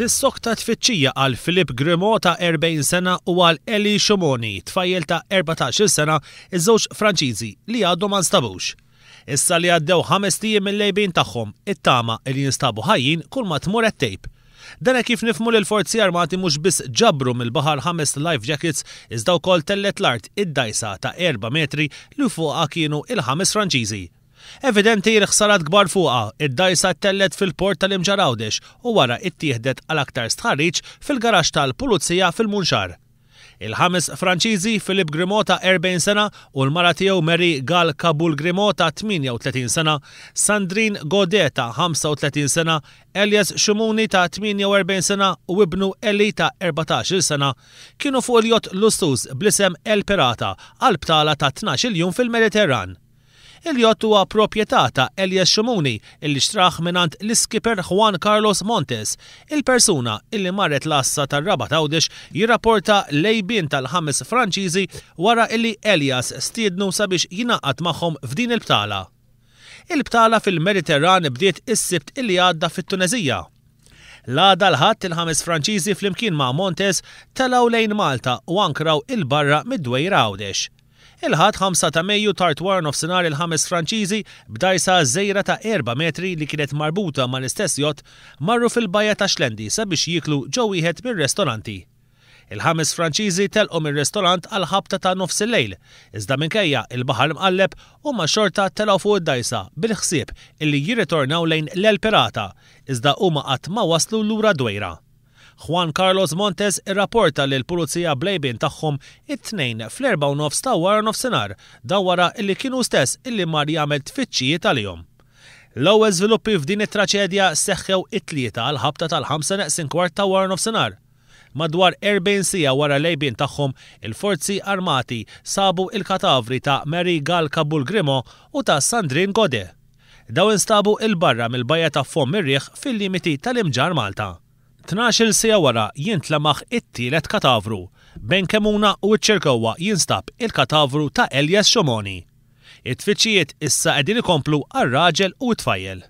Tissok ta' tfittxija għal Filip Grimo ta' 40 sena u għal Eli Xomoni, tfajjel ta' 14 sena, iż-żewġ Franċiżi li għadhom ma nstabux. Issa li għaddew ħames tijiem mill-lejbin tagħhom, it-tama li jinstabu ħajjin kull ma tmur tape Dana kif nifmu l forzi armati mhux biss ġabru mill-baħar ħames life jackets iżda wkoll tellet l-art id-dajsa ta' 4 metri li fuqha kienu il-ħames Franċiżi. Evidenti ħsarat kbar fuqa, id-dajsa tellet fil-port tal-imġarawdex u wara it-tieħdet għal-aktar stħarriċ fil-garax tal-pulizija fil-Munxar. Il-ħames Franċiżi Filip Grimota 40 sena u l-mara tiegħu Mary Gal Kabul Grimota 38 sena, Sandrin Godeta 35 sena, Elias Xumuni ta' 48 sena u ibnu Eli ta' 14 sena kienu fuq il-jot l-ustuż blisem El Pirata għal-btala ta' 12 jum fil-Mediterran. Il-jott huwa proprjetà ta' Elias Xumuni illi xtraħ minant l-iskiper Juan Carlos Montes. Il-persuna illi marret l-assa tar-raba tawdex jirrapporta lejbin tal-ħames Franċiżi wara illi Elias stiednu sabiex jinaqat magħhom f'din il-btala. Il-btala fil-Mediterran bdiet is-sibt illi għadda fit-Tunezija. L-għada l-ħadd il-ħames Franċiżi fl-imkien ma' Montes talaw lejn Malta u ankraw il-barra mid-dwej rawdex. Il-ħad 5 ta' Mejju tart war nofsinhar il-ħames Franċiżi b'dajsa żejra ta' 4 metri li kienet marbuta mal-istess jott marru fil-bajja ta' Xlendi sabiex jiklu ġew wieħed mir-restoranti. Il-ħames Franċiżi telqom mir restorant għal ħabta ta' nofs il-lejl, iżda minkejja il-baħar mqalleb u ma' xorta telgħu fuq id-dajsa bil-ħsieb illi jirritornaw lejn l-El Pirata, iżda huma qatt ma waslu lura dwejra. Juan Carlos Montes irrapporta li l-pulizija blejbin tagħhom it-tnejn fl-4 nofs ta' wara nofsinhar dawara illi kienu stess illi mar jagħmel tfittxijiet għalihom. L-ewwel żviluppi f'din it-traċedja seħħew it-tlieta għal ħabta tal-5 neqsin kwart ta' wara nofsinhar madwar 40 sija wara lejbin tagħhom il-forzi armati sabu il-katavri ta' Mary Gal Kabul Grimo u ta' Sandrin Gode. Daw instabu il-barra mill-bajja ta' fom mirriħ fil-limiti tal-imġar Malta. 12 sija wara jintlamaħ it-tielet katavru ben Kemuna u ċirkowa jinstab il-katavru ta' Elias Xomoni. It-tfittxijiet issa qegħdin ikomplu għal raġel u t-tfajjel.